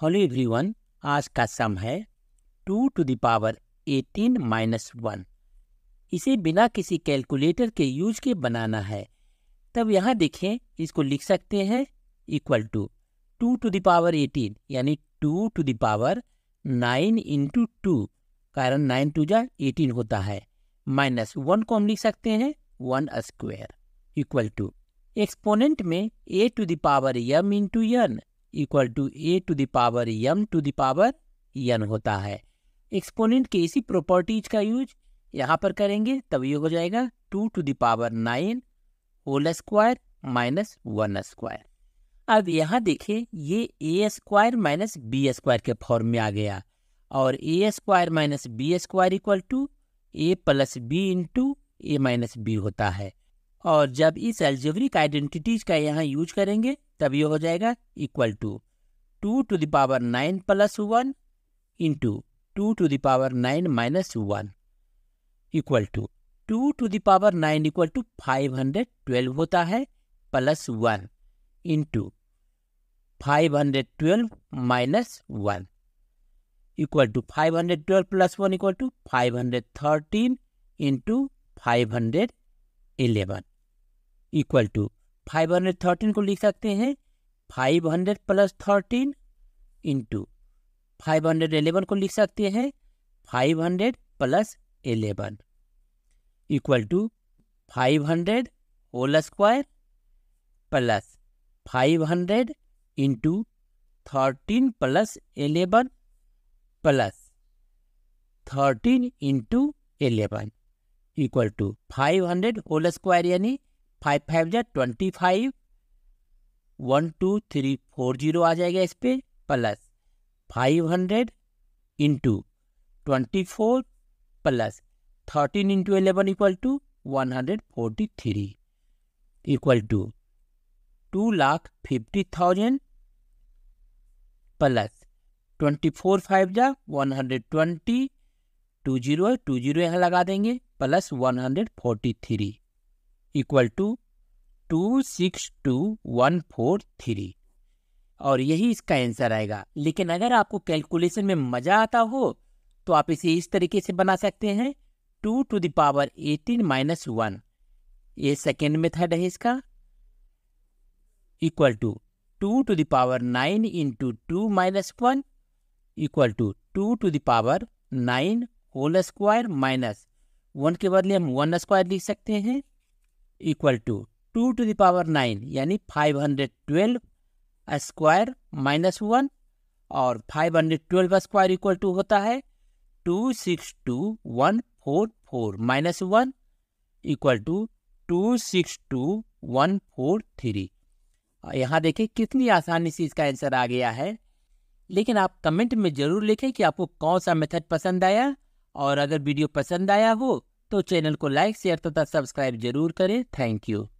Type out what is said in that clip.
hello everyone आज का sum है two to the power eighteen minus one इसे बिना किसी कैलकुलेटर के यूज के बनाना है तब यहाँ देखें इसको लिख सकते हैं equal to two to the power eighteen यानी two to the power nine into two कारण नाइन टू जा एटीन होता है माइनस वन को हम लिख सकते हैं one square equal to exponent में A to the power m into n equal to A to the power m to the power n होता है एक्सपोनेंट के इसी प्रॉपर्टीज का यूज यहाँ पर करेंगे तब ये हो जाएगा two to the power nine whole square minus one square अब यहाँ देखें ये A square minus B square के फॉर्म में आ गया और A square minus B square equal to A plus B into A minus B होता है और जब इस एल्जेब्रिक आइडेंटिटीज का यहाँ यूज करेंगे तब ये हो जाएगा equal to two to the power nine plus one into two to the power nine minus one equal to two to the power nine equal to five hundred twelve होता है plus one into five hundred twelve minus one equal to five hundred twelve plus one equal to five hundred thirteen into five hundred eleven equal to five hundred thirteen को लिख सकते हैं five hundred plus thirteen into five hundred eleven को लिख सकते हैं five hundred plus eleven equal to five hundred whole square plus five hundred into thirteen plus eleven plus thirteen into eleven equal to five hundred whole square यानी five five जै twenty five one two three four zero आ जाएगा इस पर plus five hundred into twenty four plus thirteen into eleven equal to one hundred forty three equal to two lakh fifty thousand plus twenty four five जा one hundred twenty two zero two zero यहाँ लगा देंगे plus one hundred forty three equal to two six two one four three और यही इसका answer आएगा लेकिन अगर आपको कैलकुलेशन में मज़ा आता हो तो आप इसे इस तरीके से बना सकते हैं two to the power eighteen minus one ये सेकेंड मेथड है इसका equal to two to the power nine into two minus one equal to two to the power nine whole square minus one के बदले हम वन स्क्वायर लिख सकते हैं equal to two to the power nine यानी five hundred twelve square minus one और five hundred twelve square equal to होता है two six two one four four minus one equal to two six two one four three यहाँ देखिए कितनी आसानी से इसका आंसर आ गया है लेकिन आप कमेंट में ज़रूर लिखें कि आपको कौन सा मेथड पसंद आया और अगर वीडियो पसंद आया हो तो चैनल को लाइक शेयर तथा सब्सक्राइब जरूर करें थैंक यू